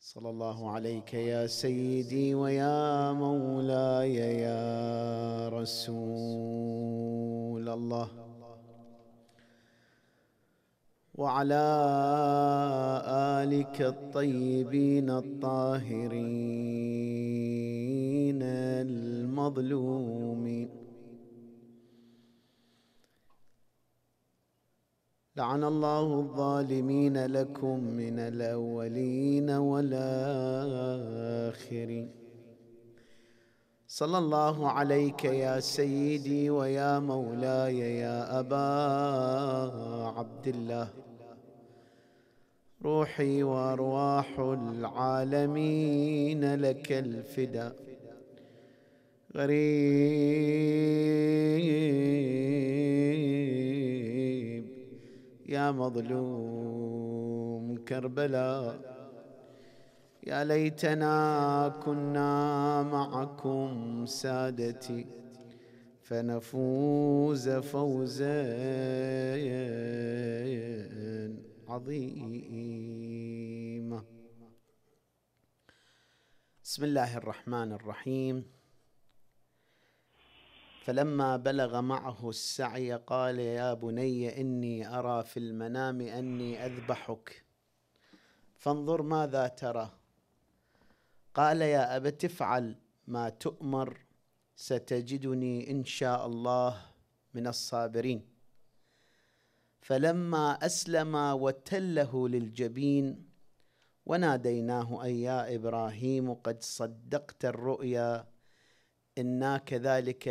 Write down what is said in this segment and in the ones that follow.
صلى الله عليك يا سيدي ويا مولاي يا رسول الله وعلى الك الطيبين الطاهرين المظلومين لعن الله الظالمين لكم من الاولين والاخرين صلى الله عليك يا سيدي ويا مولاي يا ابا عبد الله روحي وارواح العالمين لك الفداء غريب يا مظلوم كربلاء يا ليتنا كنا معكم سادتي فنفوز فوزا عظيما بسم الله الرحمن الرحيم فلما بلغ معه السعي قال يا بني اني ارى في المنام اني اذبحك فانظر ماذا ترى قال يا ابت افعل ما تؤمر ستجدني ان شاء الله من الصابرين فلما اسلم وتله للجبين وناديناه ان يا ابراهيم قد صدقت الرؤيا انا كذلك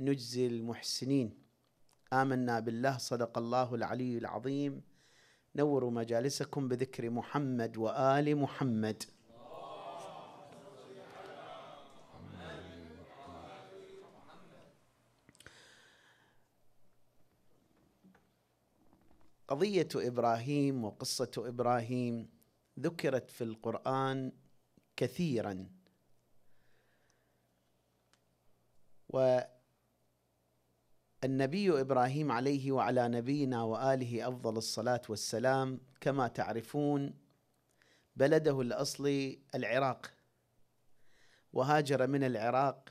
نجزي المحسنين آمنا بالله صدق الله العلي العظيم نوروا مجالسكم بذكر محمد وآل محمد قضية إبراهيم وقصة إبراهيم ذكرت في القرآن كثيرا و النبي ابراهيم عليه وعلى نبينا واله افضل الصلاه والسلام كما تعرفون بلده الاصلي العراق وهاجر من العراق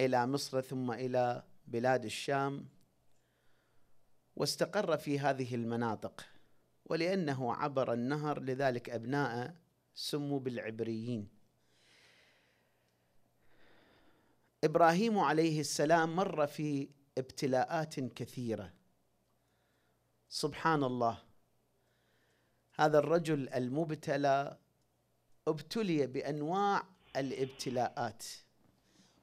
الى مصر ثم الى بلاد الشام واستقر في هذه المناطق ولانه عبر النهر لذلك ابناءه سموا بالعبريين ابراهيم عليه السلام مر في ابتلاءات كثيره سبحان الله هذا الرجل المبتلى ابتلي بانواع الابتلاءات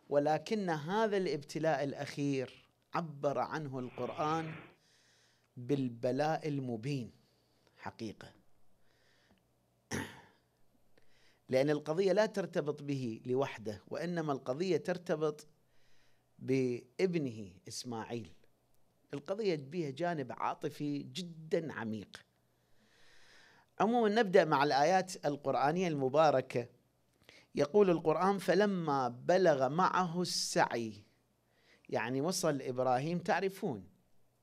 ولكن هذا الابتلاء الاخير عبر عنه القران بالبلاء المبين حقيقه لأن القضية لا ترتبط به لوحده وإنما القضية ترتبط بابنه إسماعيل القضية بها جانب عاطفي جدا عميق عموما نبدأ مع الآيات القرآنية المباركة يقول القرآن فلما بلغ معه السعي يعني وصل إبراهيم تعرفون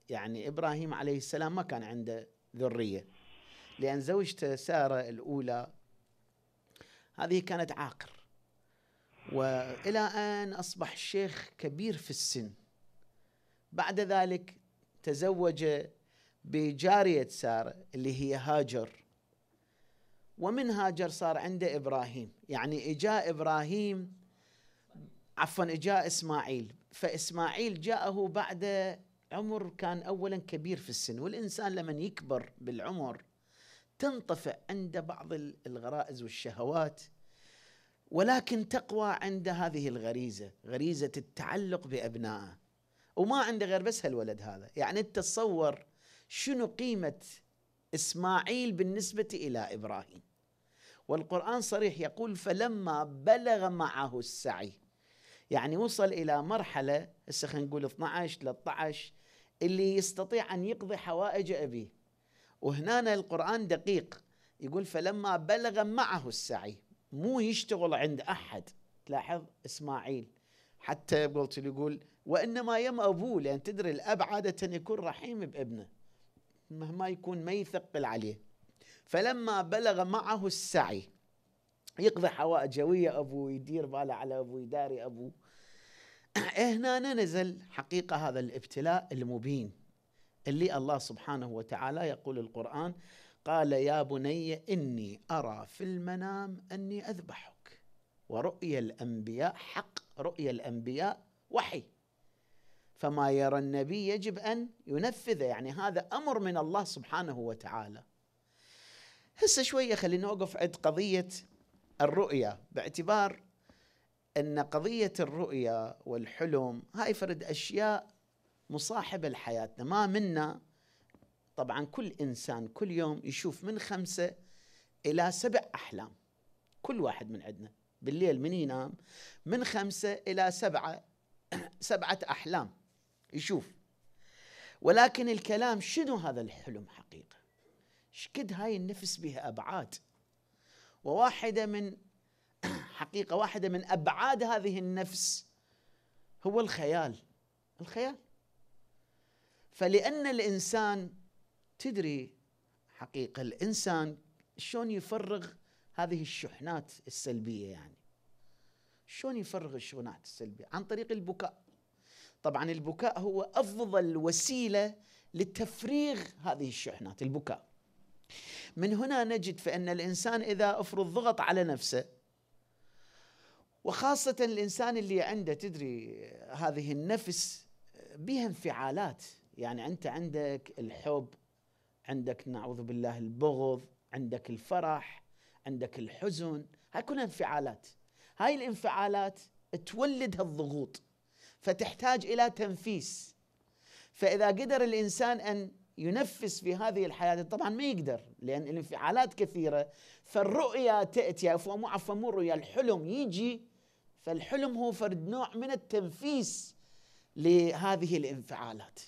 يعني إبراهيم عليه السلام ما كان عنده ذرية لأن زوجته سارة الأولى هذه كانت عاقر والى ان اصبح الشيخ كبير في السن بعد ذلك تزوج بجاريه ساره اللي هي هاجر ومن هاجر صار عنده ابراهيم يعني اجا ابراهيم عفوا اجا اسماعيل فاسماعيل جاءه بعد عمر كان اولا كبير في السن والانسان لمن يكبر بالعمر تنطفئ عند بعض الغرائز والشهوات ولكن تقوى عند هذه الغريزه غريزه التعلق بابنائه وما عنده غير بس هالولد هذا يعني انت تصور شنو قيمه اسماعيل بالنسبه الى ابراهيم والقران صريح يقول فلما بلغ معه السعي يعني وصل الى مرحله هسه خلينا نقول 12 13 اللي يستطيع ان يقضي حوائج ابيه وهنا القران دقيق يقول فلما بلغ معه السعي مو يشتغل عند احد تلاحظ اسماعيل حتى قلت يقول وانما يم ابوه لان تدري الاب عاده يكون رحيم بابنه مهما يكون ما يثقل عليه فلما بلغ معه السعي يقضي حوائج جويه ابوه يدير باله على ابوه يداري ابوه هنا نزل حقيقه هذا الابتلاء المبين اللي الله سبحانه وتعالى يقول القران قال يا بني إني أرى في المنام أني أذبحك ورؤيا الأنبياء حق رؤيا الأنبياء وحي فما يرى النبي يجب أن ينفذه يعني هذا أمر من الله سبحانه وتعالى هسه شوية خلينا نوقف عند قضية الرؤيا باعتبار أن قضية الرؤيا والحلم هاي فرد أشياء مصاحبة لحياتنا ما منا طبعا كل انسان كل يوم يشوف من خمسه الى سبع احلام كل واحد من عندنا بالليل من ينام من خمسه الى سبعه سبعه احلام يشوف ولكن الكلام شنو هذا الحلم حقيقه؟ شكد هاي النفس بها ابعاد وواحده من حقيقه واحده من ابعاد هذه النفس هو الخيال الخيال فلان الانسان تدري حقيقه الانسان شلون يفرغ هذه الشحنات السلبيه يعني شلون يفرغ الشحنات السلبيه عن طريق البكاء طبعا البكاء هو افضل وسيله لتفريغ هذه الشحنات البكاء من هنا نجد فان الانسان اذا افرض ضغط على نفسه وخاصه الانسان اللي عنده تدري هذه النفس بها انفعالات يعني انت عندك الحب عندك نعوذ بالله البغض عندك الفرح عندك الحزن هاي كلها انفعالات هاي الانفعالات تولد هالضغوط فتحتاج الى تنفيس فاذا قدر الانسان ان ينفس في هذه الحياة طبعا ما يقدر لأن الانفعالات كثيرة فالرؤية تأتي عفوا مو عفوا مو الرؤية الحلم يجي فالحلم هو فرد نوع من التنفيس لهذه الانفعالات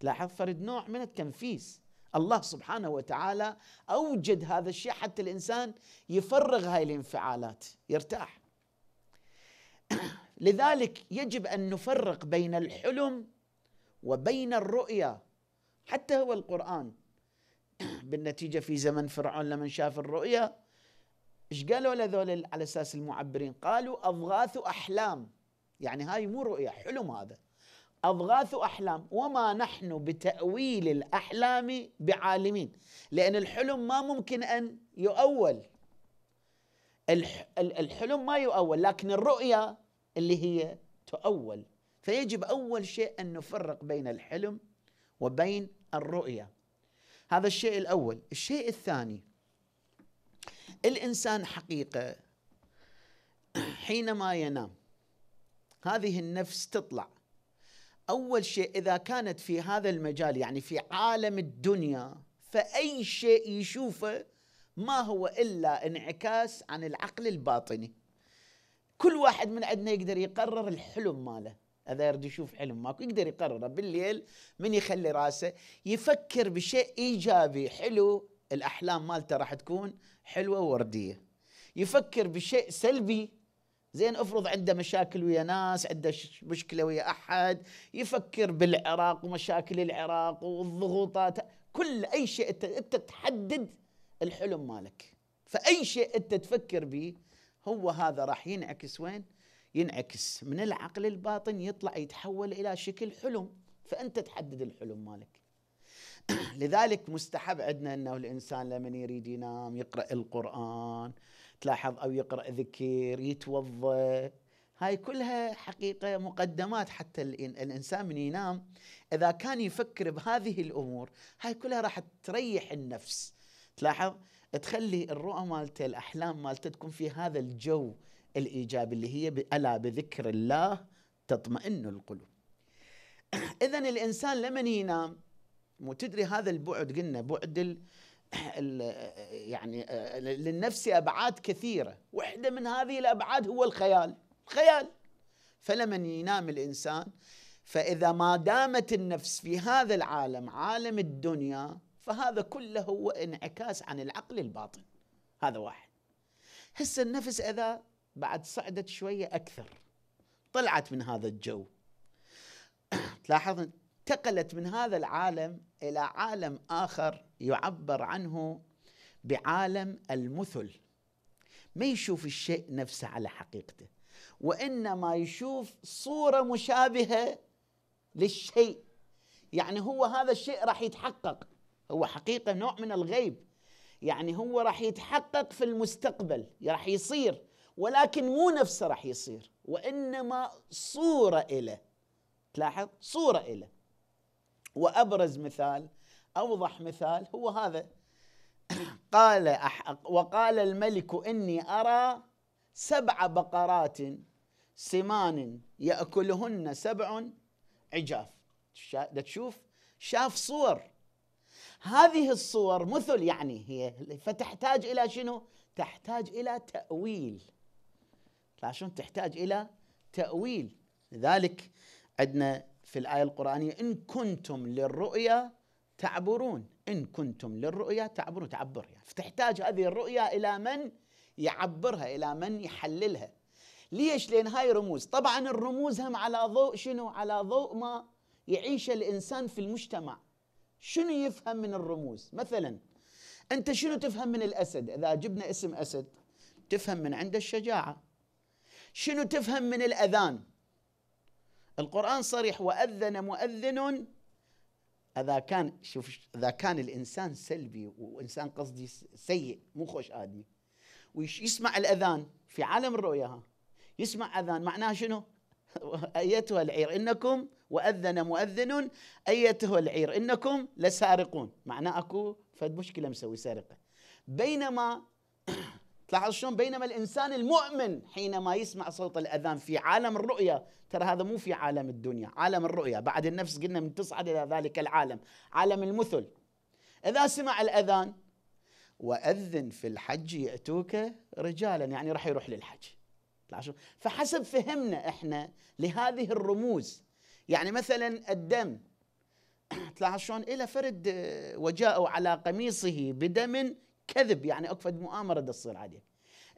تلاحظ فرد نوع من التنفيس الله سبحانه وتعالى أوجد هذا الشيء حتى الإنسان يفرغ هاي الانفعالات يرتاح لذلك يجب أن نفرق بين الحلم وبين الرؤيا حتى هو القرآن بالنتيجة في زمن فرعون لمن شاف الرؤيا ايش قالوا لذول على اساس المعبرين؟ قالوا اضغاث احلام يعني هاي مو رؤيا حلم هذا أضغاث أحلام وما نحن بتأويل الأحلام بعالمين لأن الحلم ما ممكن أن يؤول الحلم ما يؤول لكن الرؤيا اللي هي تؤول فيجب أول شيء أن نفرق بين الحلم وبين الرؤيا هذا الشيء الأول الشيء الثاني الإنسان حقيقة حينما ينام هذه النفس تطلع اول شيء اذا كانت في هذا المجال يعني في عالم الدنيا فاي شيء يشوفه ما هو الا انعكاس عن العقل الباطني كل واحد من عندنا يقدر يقرر الحلم ماله اذا يرد يشوف حلم ماكو يقدر يقرره بالليل من يخلي راسه يفكر بشيء ايجابي حلو الاحلام مالته راح تكون حلوه ورديه يفكر بشيء سلبي زين افرض عنده مشاكل ويا ناس عنده مشكله ويا احد يفكر بالعراق ومشاكل العراق والضغوطات كل اي شيء انت تحدد الحلم مالك فاي شيء انت تفكر به هو هذا راح ينعكس وين ينعكس من العقل الباطن يطلع يتحول الى شكل حلم فانت تحدد الحلم مالك لذلك مستحب عندنا انه الانسان لمن يريد ينام يقرا القران تلاحظ او يقرا ذكر يتوضا هاي كلها حقيقه مقدمات حتى الانسان من ينام اذا كان يفكر بهذه الامور هاي كلها راح تريح النفس تلاحظ تخلي الرؤى مالته الاحلام مالته تكون في هذا الجو الايجابي اللي هي الا بذكر الله تطمئن القلوب اذا الانسان لمن ينام مو تدري هذا البعد قلنا بعد يعني آه، للنفس ابعاد كثيره، واحده من هذه الابعاد هو الخيال، الخيال فلمن ينام الانسان فاذا ما دامت النفس في هذا العالم عالم الدنيا فهذا كله هو انعكاس عن العقل الباطن. هذا واحد. هسه النفس اذا بعد صعدت شويه اكثر طلعت من هذا الجو تلاحظ انتقلت من هذا العالم الى عالم اخر يعبر عنه بعالم المثل ما يشوف الشيء نفسه على حقيقته وانما يشوف صوره مشابهه للشيء يعني هو هذا الشيء راح يتحقق هو حقيقه نوع من الغيب يعني هو راح يتحقق في المستقبل راح يصير ولكن مو نفسه راح يصير وانما صوره له تلاحظ صوره له وابرز مثال أوضح مثال هو هذا قال أحق وقال الملك إني أرى سبع بقرات سمان يأكلهن سبع عجاف تشوف شاف صور هذه الصور مثل يعني هي فتحتاج إلى شنو تحتاج إلى تأويل فعشان تحتاج إلى تأويل لذلك عندنا في الآية القرآنية إن كنتم للرؤيا تعبرون إن كنتم للرؤيا تعبرون تعبر يعني فتحتاج هذه الرؤيا إلى من يعبرها إلى من يحللها ليش لأن هاي رموز طبعا الرموز هم على ضوء شنو على ضوء ما يعيش الإنسان في المجتمع شنو يفهم من الرموز مثلا أنت شنو تفهم من الأسد إذا جبنا اسم أسد تفهم من عند الشجاعة شنو تفهم من الأذان القرآن صريح وأذن مؤذن اذا كان شوف اذا كان الانسان سلبي وانسان قصدي سيء مو خوش ادمي ويسمع الاذان في عالم الرؤيا ها يسمع اذان معناه شنو؟ ايتها العير انكم واذن مؤذن ايتها العير انكم لسارقون معناه اكو فد مشكله مسوي سرقه بينما تلاحظ شلون بينما الانسان المؤمن حينما يسمع صوت الاذان في عالم الرؤيا ترى هذا مو في عالم الدنيا عالم الرؤيا بعد النفس قلنا من تصعد الى ذلك العالم عالم المثل اذا سمع الاذان واذن في الحج ياتوك رجالا يعني راح يروح للحج فحسب فهمنا احنا لهذه الرموز يعني مثلا الدم تلاحظ شلون الى فرد آه، وجاءوا على قميصه بدم كذب يعني اكفد مؤامره تصير عليه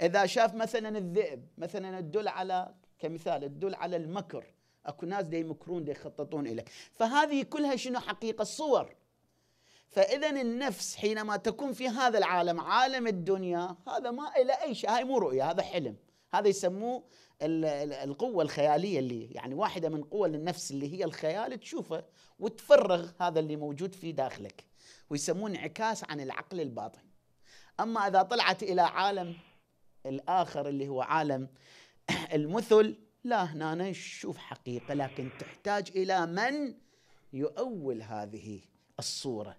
اذا شاف مثلا الذئب مثلا تدل على كمثال تدل على المكر اكو ناس دي يمكرون دي يخططون لك فهذه كلها شنو حقيقه الصور فاذا النفس حينما تكون في هذا العالم عالم الدنيا هذا ما الى اي شيء هاي مو رؤيه هذا حلم هذا يسموه القوة الخيالية اللي يعني واحدة من قوى النفس اللي هي الخيال تشوفه وتفرغ هذا اللي موجود في داخلك ويسموه انعكاس عن العقل الباطن أما إذا طلعت إلى عالم الآخر اللي هو عالم المثل لا هنا نشوف حقيقة لكن تحتاج إلى من يؤول هذه الصورة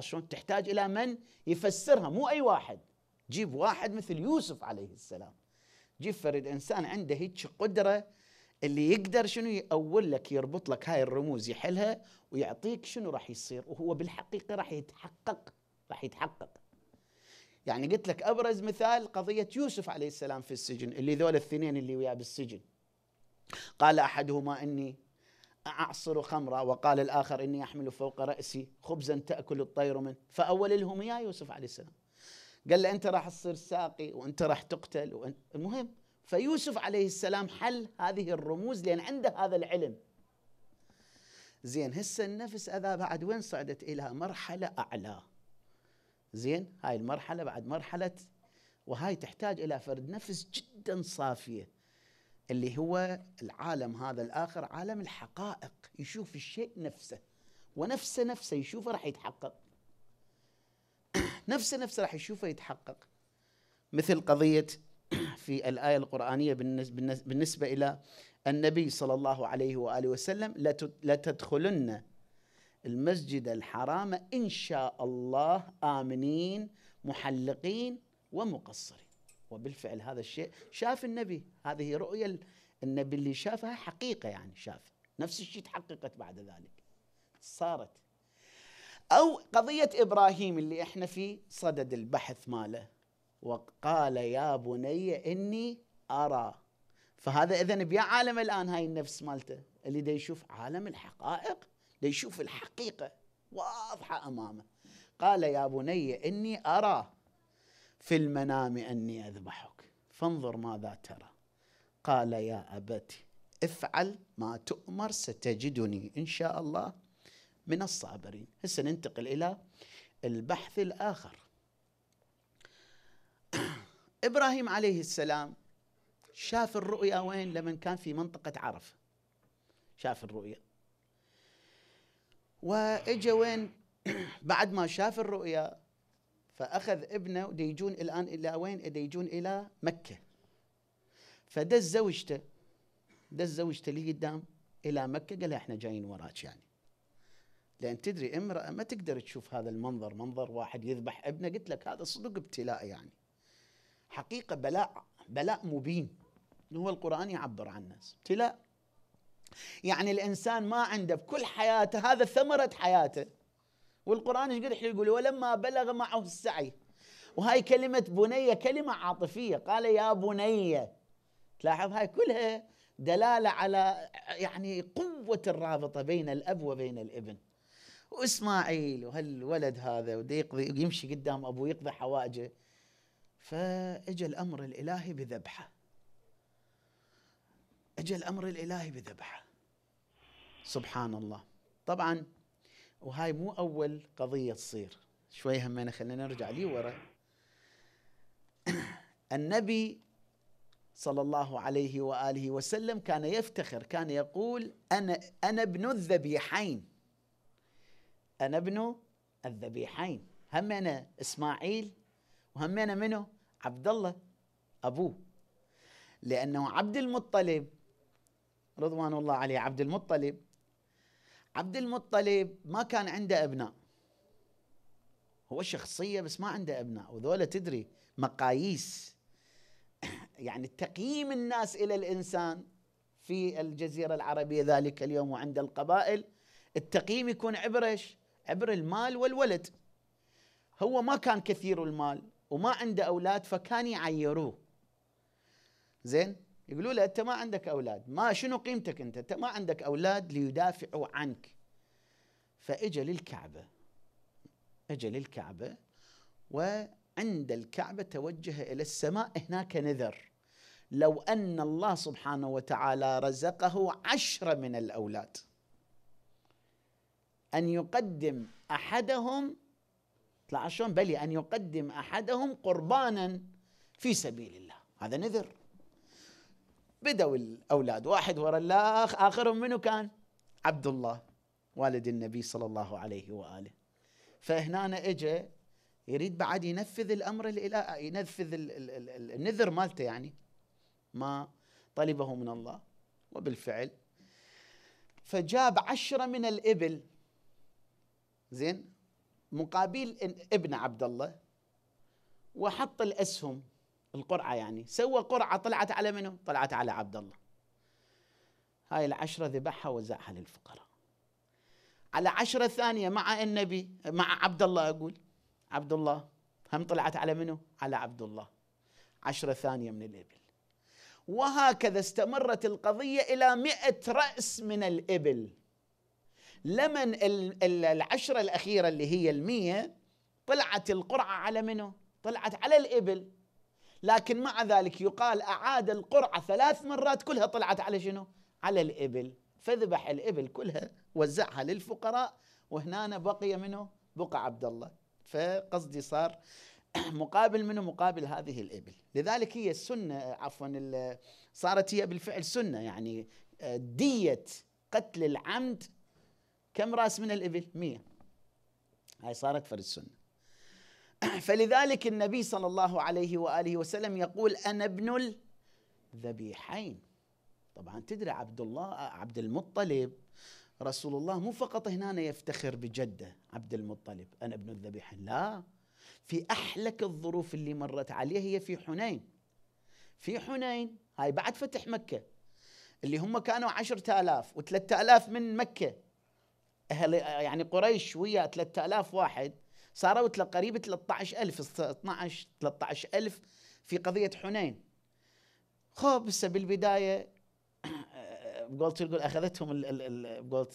شلون تحتاج إلى من يفسرها مو أي واحد جيب واحد مثل يوسف عليه السلام جيب فرد إنسان عنده هيك قدرة اللي يقدر شنو يأول لك يربط لك هاي الرموز يحلها ويعطيك شنو راح يصير وهو بالحقيقة راح يتحقق راح يتحقق يعني قلت لك ابرز مثال قضيه يوسف عليه السلام في السجن اللي ذول الاثنين اللي وياه بالسجن قال احدهما اني اعصر خمرا وقال الاخر اني احمل فوق راسي خبزا تاكل الطير منه فاوللهم يا يوسف عليه السلام قال له انت راح تصير ساقي وانت راح تقتل وانت المهم فيوسف عليه السلام حل هذه الرموز لان عنده هذا العلم زين هسه النفس اذا بعد وين صعدت الى مرحله اعلى زين هاي المرحله بعد مرحله وهاي تحتاج الى فرد نفس جدا صافيه اللي هو العالم هذا الاخر عالم الحقائق يشوف الشيء نفسه ونفسه نفسه يشوفه راح يتحقق نفسه نفسه راح يشوفه يتحقق مثل قضيه في الايه القرانيه بالنسبه الى النبي صلى الله عليه واله وسلم لتدخلن المسجد الحرام ان شاء الله امنين محلقين ومقصرين وبالفعل هذا الشيء شاف النبي هذه رؤيه النبي اللي شافها حقيقه يعني شاف نفس الشيء تحققت بعد ذلك صارت او قضيه ابراهيم اللي احنا في صدد البحث ماله وقال يا بني اني ارى فهذا اذا بيا عالم الان هاي النفس مالته اللي دا يشوف عالم الحقائق ليشوف الحقيقة واضحة أمامه قال يا بني إني أرى في المنام أني أذبحك فانظر ماذا ترى قال يا أبت افعل ما تؤمر ستجدني إن شاء الله من الصابرين هسه ننتقل إلى البحث الآخر إبراهيم عليه السلام شاف الرؤيا وين لمن كان في منطقة عرفة شاف الرؤيا واجا وين بعد ما شاف الرؤيا فاخذ ابنه وديجون الان الى وين؟ ديجون الى مكه فدز زوجته دز زوجته لي قدام الى مكه قال لها احنا جايين وراك يعني لان تدري امراه ما تقدر تشوف هذا المنظر منظر واحد يذبح ابنه قلت لك هذا صدق ابتلاء يعني حقيقه بلاء بلاء مبين هو القران يعبر عن الناس ابتلاء يعني الإنسان ما عنده بكل حياته هذا ثمرة حياته والقرآن ايش قد يقول ولما بلغ معه السعي وهاي كلمة بنية كلمة عاطفية قال يا بنية تلاحظ هاي كلها دلالة على يعني قوة الرابطة بين الأب وبين الابن وإسماعيل وهالولد هذا وده يقضي يمشي قدام أبوه يقضي حوائجه فاجى الأمر الإلهي بذبحه اجى الامر الالهي بذبحه سبحان الله طبعا وهاي مو اول قضيه تصير شوي همنا خلينا نرجع لي ورا النبي صلى الله عليه واله وسلم كان يفتخر كان يقول انا انا ابن الذبيحين انا ابن الذبيحين انا اسماعيل انا منه عبد الله ابوه لانه عبد المطلب رضوان الله عليه عبد المطلب عبد المطلب ما كان عنده ابناء هو شخصيه بس ما عنده ابناء وذولا تدري مقاييس يعني تقييم الناس الى الانسان في الجزيره العربيه ذلك اليوم وعند القبائل التقييم يكون عبر ايش؟ عبر المال والولد هو ما كان كثير المال وما عنده اولاد فكان يعيروه زين يقولوا له انت ما عندك اولاد ما شنو قيمتك انت انت ما عندك اولاد ليدافعوا عنك فاجى للكعبه اجى للكعبه وعند الكعبه توجه الى السماء هناك نذر لو ان الله سبحانه وتعالى رزقه عشره من الاولاد ان يقدم احدهم طلع شلون بلي ان يقدم احدهم قربانا في سبيل الله هذا نذر بدوا الأولاد واحد ورا الآخ آخرهم منو كان عبد الله والد النبي صلى الله عليه وآله فهنا اجى يريد بعد ينفذ الأمر الإلهي ينفذ النذر مالته يعني ما طلبه من الله وبالفعل فجاب عشرة من الإبل زين مقابل ابن عبد الله وحط الأسهم القرعة يعني سوى قرعة طلعت على منه طلعت على عبد الله هاي العشرة ذبحها وزعها للفقراء على عشرة ثانية مع النبي مع عبد الله أقول عبد الله هم طلعت على منه على عبد الله عشرة ثانية من الإبل وهكذا استمرت القضية إلى مئة رأس من الإبل لمن العشرة الأخيرة اللي هي المية طلعت القرعة على منه طلعت على الإبل لكن مع ذلك يقال أعاد القرعة ثلاث مرات كلها طلعت على شنو على الإبل فذبح الإبل كلها وزعها للفقراء وهنا بقي منه بقى عبد الله فقصدي صار مقابل منه مقابل هذه الإبل لذلك هي السنة عفوا صارت هي بالفعل سنة يعني آه، دية قتل العمد كم راس من الإبل مية هاي صارت فرد السنه فلذلك النبي صلى الله عليه واله وسلم يقول انا ابن الذبيحين طبعا تدري عبد الله عبد المطلب رسول الله مو فقط هنا يفتخر بجده عبد المطلب انا ابن الذبيحين لا في احلك الظروف اللي مرت عليه هي في حنين في حنين هاي بعد فتح مكه اللي هم كانوا عشرة آلاف و آلاف من مكة أهل يعني قريش ويا 3000 واحد صاروا قريب 13000 12 13000 في قضيه حنين خب هسه بالبدايه قلت تقول اخذتهم قلت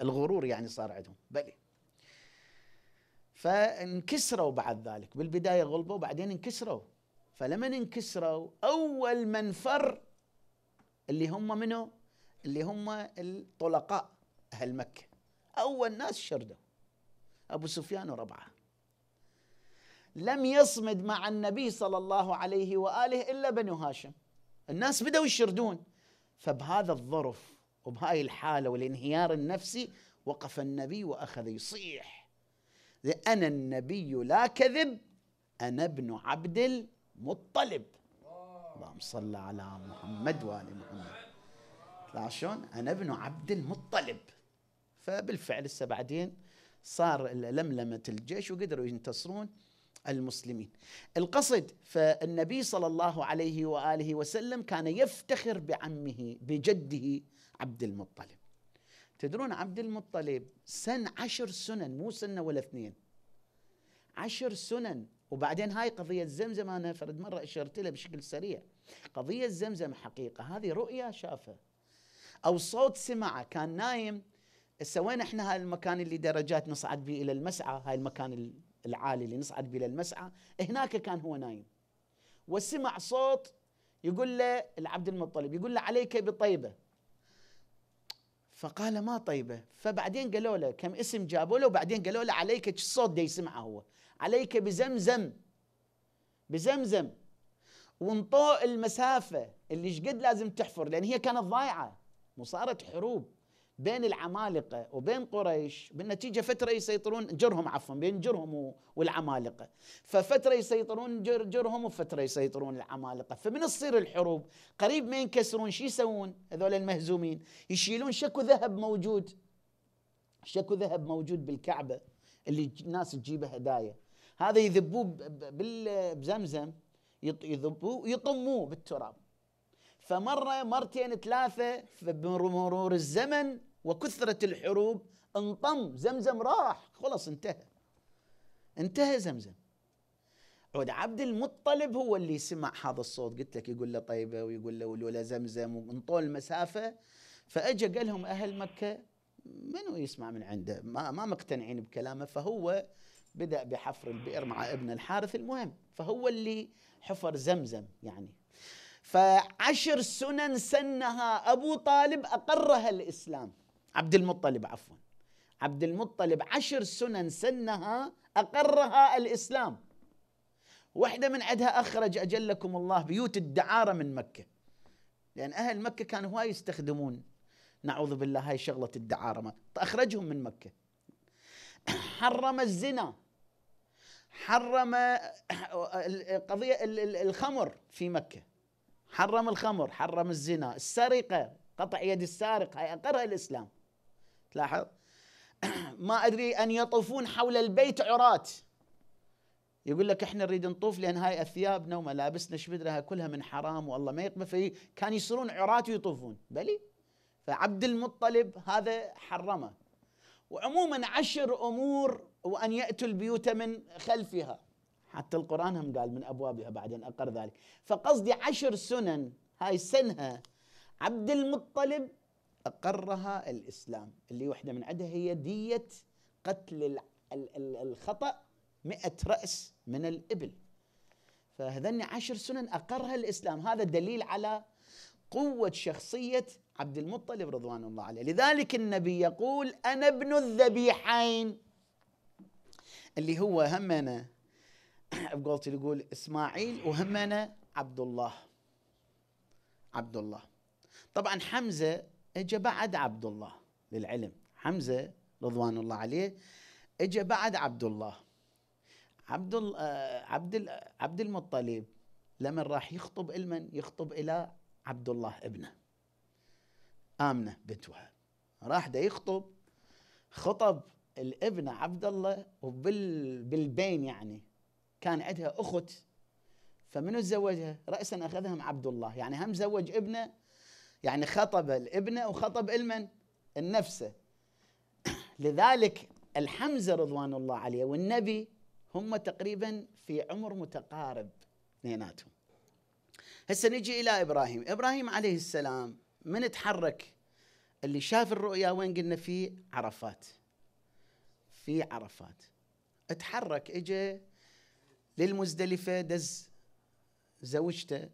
الغرور يعني صار عندهم بلي فانكسروا بعد ذلك بالبدايه غلبوا وبعدين انكسروا فلما انكسروا اول من فر اللي هم منه اللي هم الطلقاء اهل مكه اول ناس شردوا أبو سفيان وربعة لم يصمد مع النبي صلى الله عليه وآله إلا بنو هاشم الناس بدأوا يشردون فبهذا الظرف وبهاي الحالة والانهيار النفسي وقف النبي وأخذ يصيح أنا النبي لا كذب أنا ابن عبد المطلب اللهم صل على محمد وآل محمد لا شلون أنا ابن عبد المطلب فبالفعل هسه بعدين صار لملمة الجيش وقدروا ينتصرون المسلمين القصد فالنبي صلى الله عليه وآله وسلم كان يفتخر بعمه بجده عبد المطلب تدرون عبد المطلب سن عشر سنن مو سنة ولا اثنين عشر سنن وبعدين هاي قضية زمزم أنا فرد مرة أشرت لها بشكل سريع قضية زمزم حقيقة هذه رؤية شافها أو صوت سمعه كان نايم هسه وين احنا هاي المكان اللي درجات نصعد به الى المسعى هاي المكان العالي اللي نصعد به الى المسعى هناك كان هو نايم وسمع صوت يقول له العبد المطلب يقول له عليك بطيبه فقال ما طيبه فبعدين قالوا له كم اسم جابوا له وبعدين قالوا له عليك شو الصوت ده يسمعه هو عليك بزمزم بزمزم وانطوء المسافه اللي شقد لازم تحفر لان هي كانت ضايعه وصارت حروب بين العمالقة وبين قريش بالنتيجة فترة يسيطرون جرهم عفوا بين جرهم والعمالقة ففترة يسيطرون جر جرهم وفترة يسيطرون العمالقة فمن تصير الحروب قريب ما ينكسرون شو يسوون هذول المهزومين يشيلون شكو ذهب موجود شكو ذهب موجود بالكعبة اللي الناس تجيبه هدايا هذا يذبوه بزمزم يذبوه ويطموه بالتراب فمرة مرتين ثلاثة بمرور الزمن وكثرة الحروب انطم زمزم راح خلص انتهى انتهى زمزم عود عبد المطلب هو اللي سمع هذا الصوت قلت لك يقول له طيبة ويقول له ولولا زمزم وانطول المسافة فأجا قال لهم أهل مكة منو يسمع من عنده ما, ما مقتنعين بكلامه فهو بدأ بحفر البئر مع ابن الحارث المهم فهو اللي حفر زمزم يعني فعشر سنن سنها أبو طالب أقرها الإسلام عبد المطلب عفوا عبد المطلب عشر سنن سنها أقرها الإسلام واحدة من عدها أخرج أجلكم الله بيوت الدعارة من مكة لأن أهل مكة كانوا هواي يستخدمون نعوذ بالله هاي شغلة الدعارة ما. أخرجهم من مكة حرم الزنا حرم قضية الخمر في مكة حرم الخمر حرم الزنا السرقة قطع يد السارق هاي أقرها الإسلام تلاحظ ما أدري أن يطوفون حول البيت عراة يقول لك احنا نريد نطوف لان هاي اثيابنا وملابسنا ايش كلها من حرام والله ما يقبل في كان يصيرون عراة ويطوفون بلي فعبد المطلب هذا حرمه وعموما عشر امور وان ياتوا البيوت من خلفها حتى القرآن هم قال من أبوابها بعدين أقر ذلك فقصدي عشر سنن هاي سنها عبد المطلب أقرها الإسلام اللي وحدة من عدها هي دية قتل الخطأ مئة رأس من الإبل فهذني عشر سنن أقرها الإسلام هذا دليل على قوة شخصية عبد المطلب رضوان الله عليه لذلك النبي يقول أنا ابن الذبيحين اللي هو همنا بقولتي يقول اسماعيل وهمنا عبد الله عبد الله طبعا حمزه اجى بعد عبد الله للعلم حمزه رضوان الله عليه اجى بعد آه، عبد الله عبد عبد عبد المطلب لما راح يخطب المن يخطب الى عبد الله ابنه امنه بنت راح ده يخطب خطب الابن عبد الله وبالبين يعني كان عندها اخت فمنو تزوجها؟ راسا اخذهم عبد الله يعني هم زوج ابنه يعني خطب الابنه وخطب المن النفسه لذلك الحمزه رضوان الله عليه والنبي هم تقريبا في عمر متقارب اثنيناتهم هسه نجي الى ابراهيم ابراهيم عليه السلام من تحرك اللي شاف الرؤيا وين قلنا في عرفات في عرفات اتحرك اجى للمزدلفة دز زوجته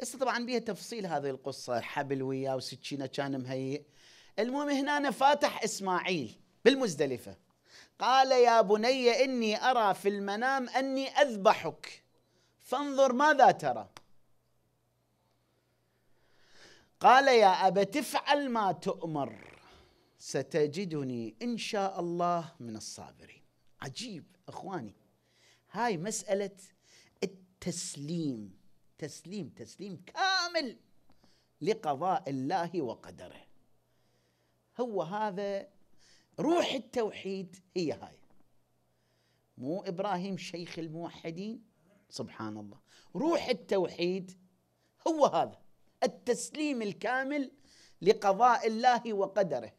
هسه طبعا بيها تفصيل هذه القصة حبل وياه وسكينة كان مهيئ المهم هنا فاتح إسماعيل بالمزدلفة قال يا بني إني أرى في المنام أني أذبحك فانظر ماذا ترى قال يا أبا تفعل ما تؤمر ستجدني إن شاء الله من الصابرين عجيب أخواني هاي مساله التسليم تسليم تسليم كامل لقضاء الله وقدره هو هذا روح التوحيد هي هاي مو ابراهيم شيخ الموحدين سبحان الله روح التوحيد هو هذا التسليم الكامل لقضاء الله وقدره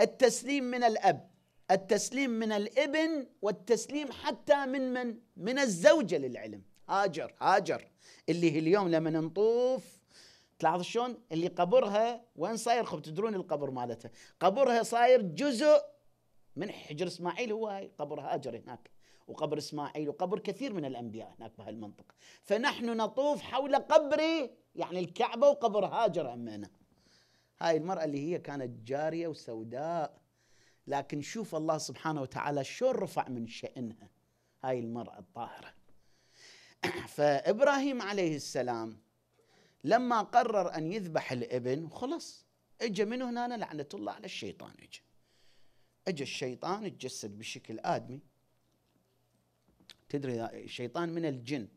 التسليم من الاب التسليم من الابن والتسليم حتى من من من الزوجة للعلم هاجر هاجر اللي هي اليوم لما نطوف تلاحظ شلون اللي قبرها وين صاير خب تدرون القبر مالتها قبرها صاير جزء من حجر اسماعيل هو هاي قبر هاجر هناك وقبر اسماعيل وقبر كثير من الانبياء هناك بهالمنطقه فنحن نطوف حول قبر يعني الكعبه وقبر هاجر عمنا هاي المراه اللي هي كانت جاريه وسوداء لكن شوف الله سبحانه وتعالى شو رفع من شأنها هاي المرأة الطاهرة فإبراهيم عليه السلام لما قرر أن يذبح الابن خلص اجى من هنا لعنة الله على الشيطان اجى اجى الشيطان اتجسد بشكل آدمي تدري الشيطان من الجن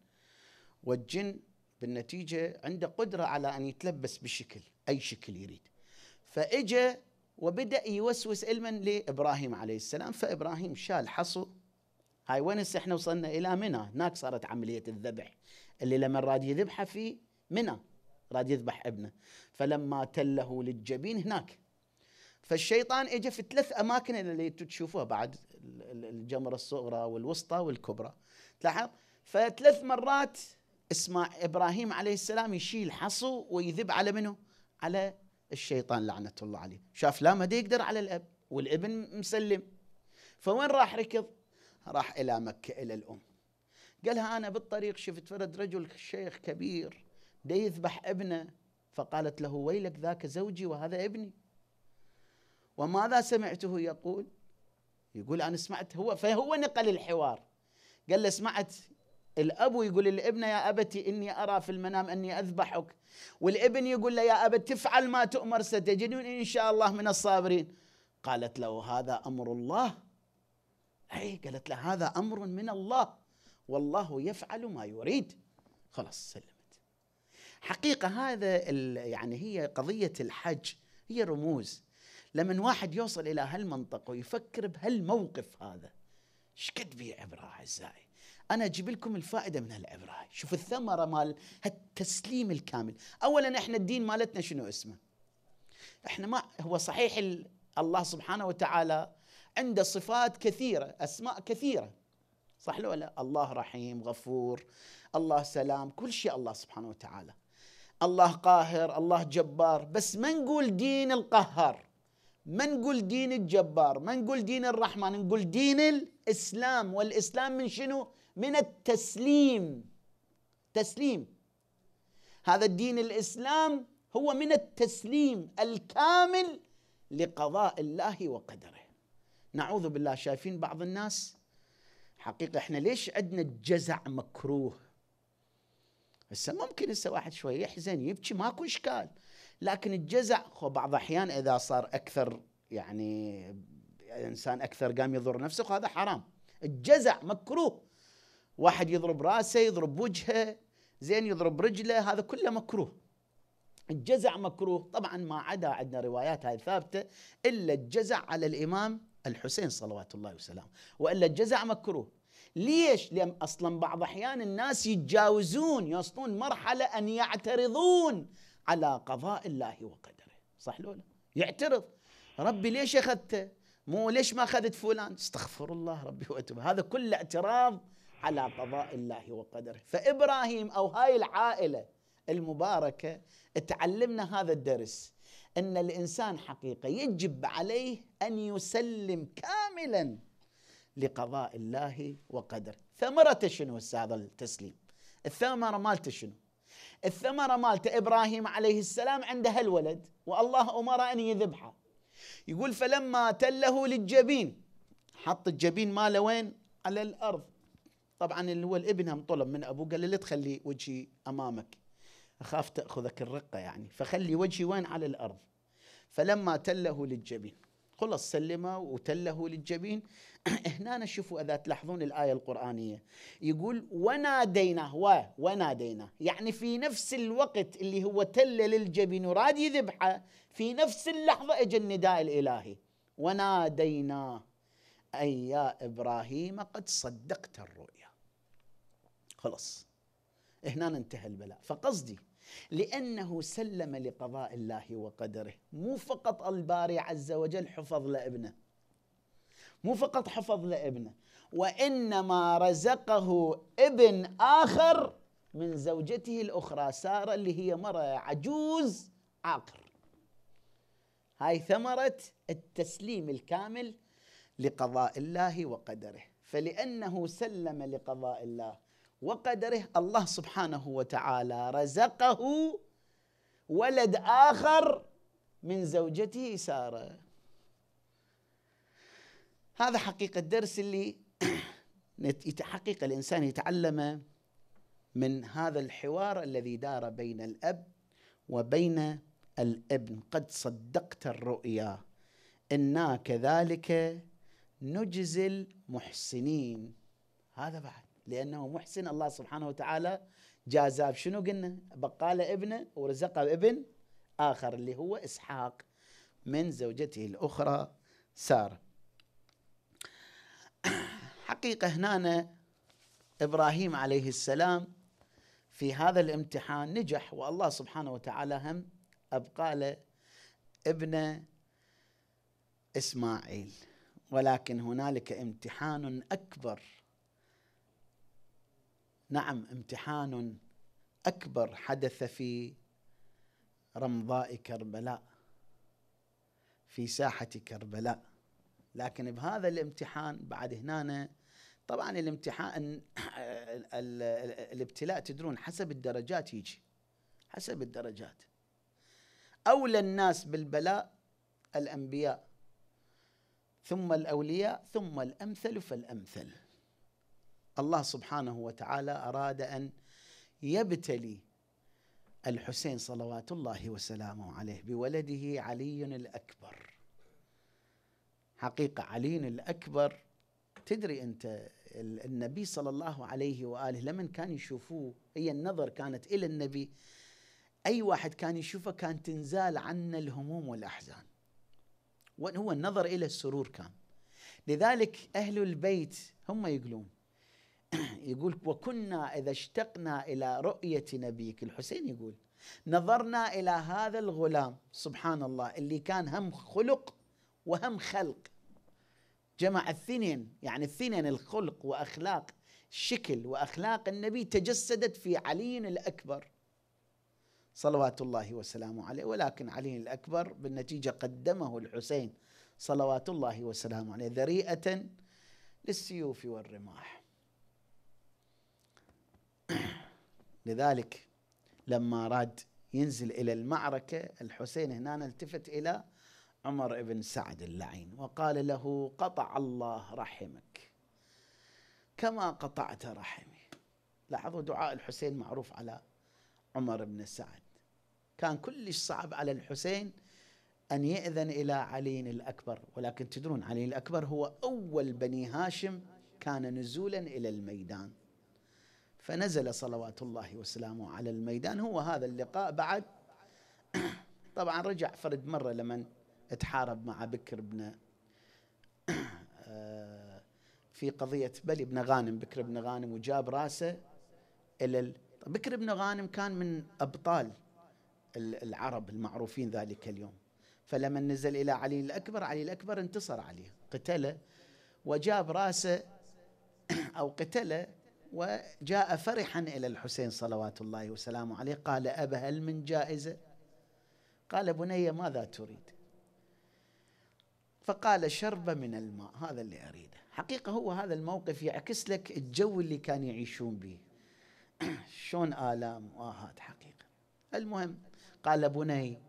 والجن بالنتيجة عنده قدرة على أن يتلبس بشكل أي شكل يريد فإجا وبدأ يوسوس علما لإبراهيم عليه السلام فإبراهيم شال حصو هاي وين هسه احنا وصلنا إلى منى هناك صارت عملية الذبح اللي لما راد يذبحه في منى راد يذبح ابنه فلما تله للجبين هناك فالشيطان اجى في ثلاث اماكن اللي تشوفوها بعد الجمره الصغرى والوسطى والكبرى تلاحظ فثلاث مرات اسمع ابراهيم عليه السلام يشيل حصو ويذب على منه على الشيطان لعنة الله عليه شاف لا ما يقدر على الأب والابن مسلم فوين راح ركض راح إلى مكة إلى الأم قالها أنا بالطريق شفت فرد رجل شيخ كبير دا يذبح ابنه فقالت له ويلك ذاك زوجي وهذا ابني وماذا سمعته يقول يقول أنا سمعت هو فهو نقل الحوار قال له سمعت الأب يقول لابنه يا أبتي إني أرى في المنام أني أذبحك والابن يقول له يا أبت تفعل ما تؤمر ستجدني إن شاء الله من الصابرين قالت له هذا أمر الله أي قالت له هذا أمر من الله والله يفعل ما يريد خلاص سلمت حقيقة هذا يعني هي قضية الحج هي رموز لما واحد يوصل إلى هالمنطقة ويفكر بهالموقف هذا ايش بيه عبرة أعزائي انا اجيب لكم الفائده من هالعبره شوف الثمره مال هالتسليم الكامل اولا احنا الدين مالتنا شنو اسمه احنا ما هو صحيح الله سبحانه وتعالى عنده صفات كثيره اسماء كثيره صح لو لا الله رحيم غفور الله سلام كل شيء الله سبحانه وتعالى الله قاهر الله جبار بس ما نقول دين القهار ما نقول دين الجبار ما نقول دين الرحمن نقول دين الاسلام والاسلام من شنو من التسليم تسليم هذا الدين الاسلام هو من التسليم الكامل لقضاء الله وقدره نعوذ بالله شايفين بعض الناس حقيقه احنا ليش عندنا الجزع مكروه هسه ممكن هسه واحد شوي يحزن يبكي ماكو اشكال لكن الجزع هو بعض الاحيان اذا صار اكثر يعني انسان اكثر قام يضر نفسه وهذا حرام الجزع مكروه واحد يضرب راسه يضرب وجهه زين يضرب رجله هذا كله مكروه الجزع مكروه طبعا ما عدا عندنا روايات هاي ثابته الا الجزع على الامام الحسين صلوات الله وسلامه والا الجزع مكروه ليش؟ لأن أصلا بعض أحيان الناس يتجاوزون يصلون مرحلة أن يعترضون على قضاء الله وقدره صح لا؟ يعترض ربي ليش أخذته مو ليش ما أخذت فلان استغفر الله ربي وأتوب هذا كله اعتراض على قضاء الله وقدره فإبراهيم أو هاي العائلة المباركة تعلمنا هذا الدرس أن الإنسان حقيقة يجب عليه أن يسلم كاملا لقضاء الله وقدره ثمرة شنو هذا التسليم الثمرة مالته شنو الثمرة مالته إبراهيم عليه السلام عندها هالولد والله أمر أن يذبحه يقول فلما تله للجبين حط الجبين ماله وين على الأرض طبعا اللي هو الابن هم طلب من ابوه قال له لا تخلي وجهي امامك اخاف تاخذك الرقه يعني فخلي وجهي وين على الارض فلما تله للجبين خلص سلمه وتله للجبين هنا شوفوا اذا تلاحظون الايه القرانيه يقول وناديناه و وناديناه يعني في نفس الوقت اللي هو تل للجبين وراد يذبحه في نفس اللحظه اجى النداء الالهي وناديناه اي يا ابراهيم قد صدقت الرؤيا خلاص هنا انتهى البلاء فقصدي لأنه سلم لقضاء الله وقدره مو فقط الباري عز وجل حفظ لابنه مو فقط حفظ لابنه وإنما رزقه ابن آخر من زوجته الأخرى سارة اللي هي مرأة عجوز عاقر هاي ثمرة التسليم الكامل لقضاء الله وقدره فلأنه سلم لقضاء الله وقدره الله سبحانه وتعالى رزقه ولد آخر من زوجته سارة هذا حقيقة الدرس اللي حقيقة الإنسان يتعلمه من هذا الحوار الذي دار بين الأب وبين الابن قد صدقت الرؤيا إنا كذلك نجزي المحسنين هذا بعد لأنه محسن الله سبحانه وتعالى جازاه شنو قلنا بقال ابنه ورزقه ابن آخر اللي هو إسحاق من زوجته الأخرى سارة حقيقة هنا أنا إبراهيم عليه السلام في هذا الامتحان نجح والله سبحانه وتعالى هم أبقى له ابن إسماعيل ولكن هنالك امتحان أكبر نعم امتحان اكبر حدث في رمضاء كربلاء في ساحه كربلاء لكن بهذا الامتحان بعد هنا طبعا الامتحان الابتلاء تدرون حسب الدرجات يجي حسب الدرجات اولى الناس بالبلاء الانبياء ثم الاولياء ثم الامثل فالامثل الله سبحانه وتعالى اراد ان يبتلي الحسين صلوات الله وسلامه عليه بولده علي الاكبر حقيقه علي الاكبر تدري انت النبي صلى الله عليه واله لمن كان يشوفوه هي النظر كانت الى النبي اي واحد كان يشوفه كان تنزال عنا الهموم والاحزان وهو النظر الى السرور كان لذلك اهل البيت هم يقولون يقول وكنا إذا اشتقنا إلى رؤية نبيك الحسين يقول نظرنا إلى هذا الغلام سبحان الله اللي كان هم خلق وهم خلق جمع الثنين يعني الثنين الخلق وأخلاق شكل وأخلاق النبي تجسدت في علي الأكبر صلوات الله وسلامه عليه ولكن علي الأكبر بالنتيجة قدمه الحسين صلوات الله وسلامه عليه ذريئة للسيوف والرماح لذلك لما راد ينزل إلى المعركة الحسين هنا التفت إلى عمر بن سعد اللعين وقال له قطع الله رحمك كما قطعت رحمي لاحظوا دعاء الحسين معروف على عمر بن سعد كان كلش صعب على الحسين أن يأذن إلى علي الأكبر ولكن تدرون علي الأكبر هو أول بني هاشم كان نزولا إلى الميدان فنزل صلوات الله وسلامه على الميدان هو هذا اللقاء بعد طبعا رجع فرد مرة لمن تحارب مع بكر بن آه، في قضية بلي بن غانم بكر بن غانم وجاب راسه إلى ال... بكر بن غانم كان من أبطال العرب المعروفين ذلك اليوم فلما نزل إلى علي الأكبر علي الأكبر انتصر عليه قتله وجاب راسه أو قتله وجاء فرحا إلى الحسين صلوات الله وسلامه عليه قال أبا هل من جائزة قال بني ماذا تريد فقال شرب من الماء هذا اللي أريده حقيقة هو هذا الموقف يعكس لك الجو اللي كانوا يعيشون به شلون آلام وآهات حقيقة المهم قال بني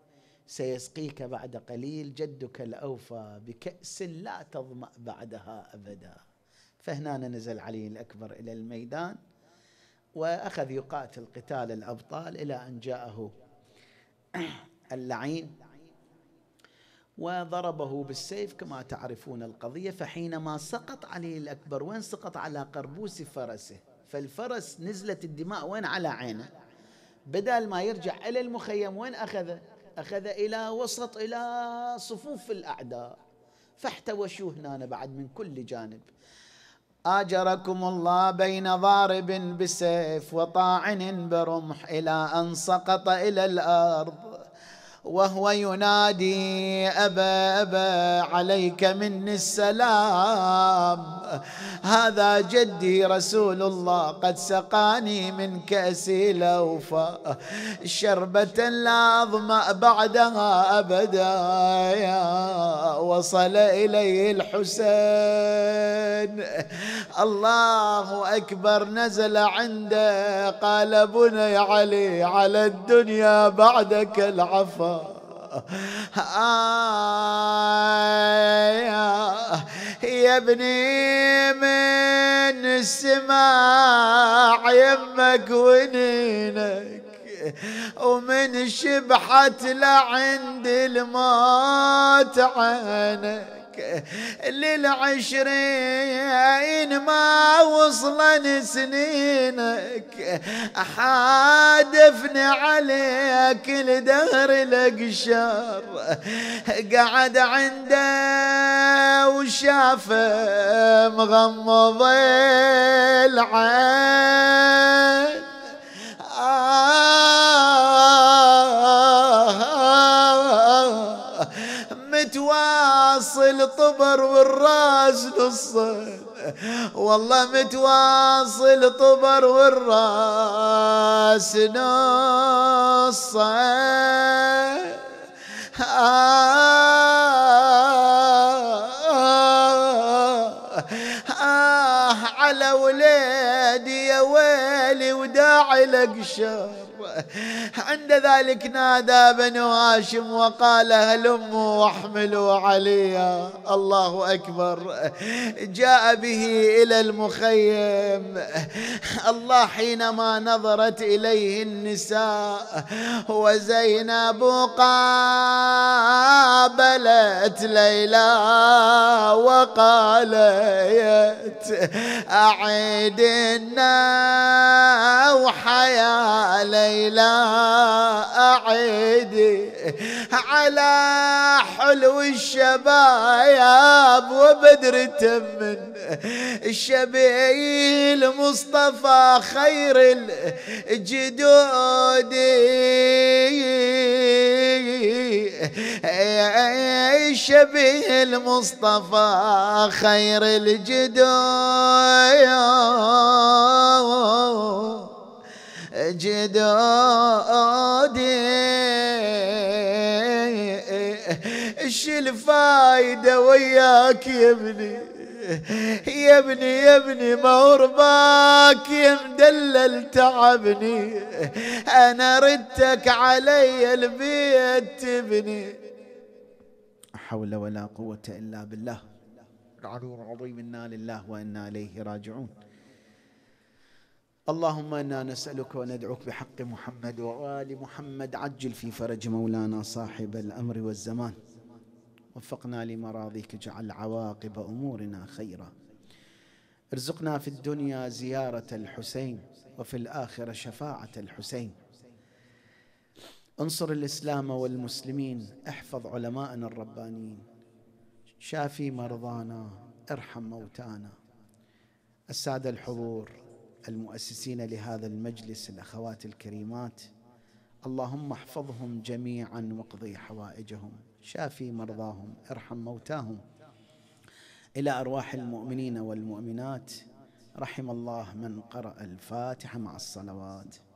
سيسقيك بعد قليل جدك الأوفى بكأس لا تظمأ بعدها أبداً فهنا نزل علي الأكبر إلى الميدان وأخذ يقاتل قتال الأبطال إلى أن جاءه اللعين وضربه بالسيف كما تعرفون القضية فحينما سقط علي الأكبر وين سقط على قربوس فرسه فالفرس نزلت الدماء وين على عينه بدل ما يرجع إلى المخيم وين أخذه أخذ إلى وسط إلى صفوف الأعداء فاحتوشوه هنا بعد من كل جانب آجركم الله بين ضارب بسيف وطاعن برمح إلى أن سقط إلى الأرض وهو ينادي أبا أبا عليك مني السلام هذا جدي رسول الله قد سقاني من كأسي لوفا شربة لا أظمأ بعدها أبدا يا وصل إليه الحسين الله أكبر نزل عنده قال بني علي على الدنيا بعدك العفو آه يا ابني من السماع يمك ونينك ومن شبحة لعند الموت عينك للعشرين ما وصلن سنينك حادفني عليك لدهر الأقشار قعد عنده وشاف مغمض العين آه متواصل طبر والراس نصين والله متواصل طبر والراس نصين آه, آه, آه على ولادي يا ويلي وداعي لك عند ذلك نادى بنو هاشم وقال هلموا واحملوا عليا الله أكبر جاء به إلى المخيم الله حينما نظرت إليه النساء وزينب قابلت ليلى وقالت اعيدنا وحيا ليلى لا أعيد على حلو الشباب وبدر تمن الشبيل مصطفى خير الجدود الشبيل مصطفى خير الجدود جدودي ايش الفايدة وياك يا ابني يا ابني يا ابني ما غرباك يا مدلل تعبني انا ردتك علي البيت تبني حول ولا قوة الا بالله العلو العظيم انا لله وانا اليه راجعون اللهم انا نسالك وندعوك بحق محمد وال محمد عجل في فرج مولانا صاحب الامر والزمان وفقنا لمراضيك اجعل عواقب امورنا خيرا ارزقنا في الدنيا زياره الحسين وفي الاخره شفاعه الحسين انصر الاسلام والمسلمين احفظ علماءنا الربانيين شافي مرضانا ارحم موتانا الساده الحضور المؤسسين لهذا المجلس الاخوات الكريمات اللهم احفظهم جميعا واقضي حوائجهم شافي مرضاهم ارحم موتاهم الى ارواح المؤمنين والمؤمنات رحم الله من قرأ الفاتحة مع الصلوات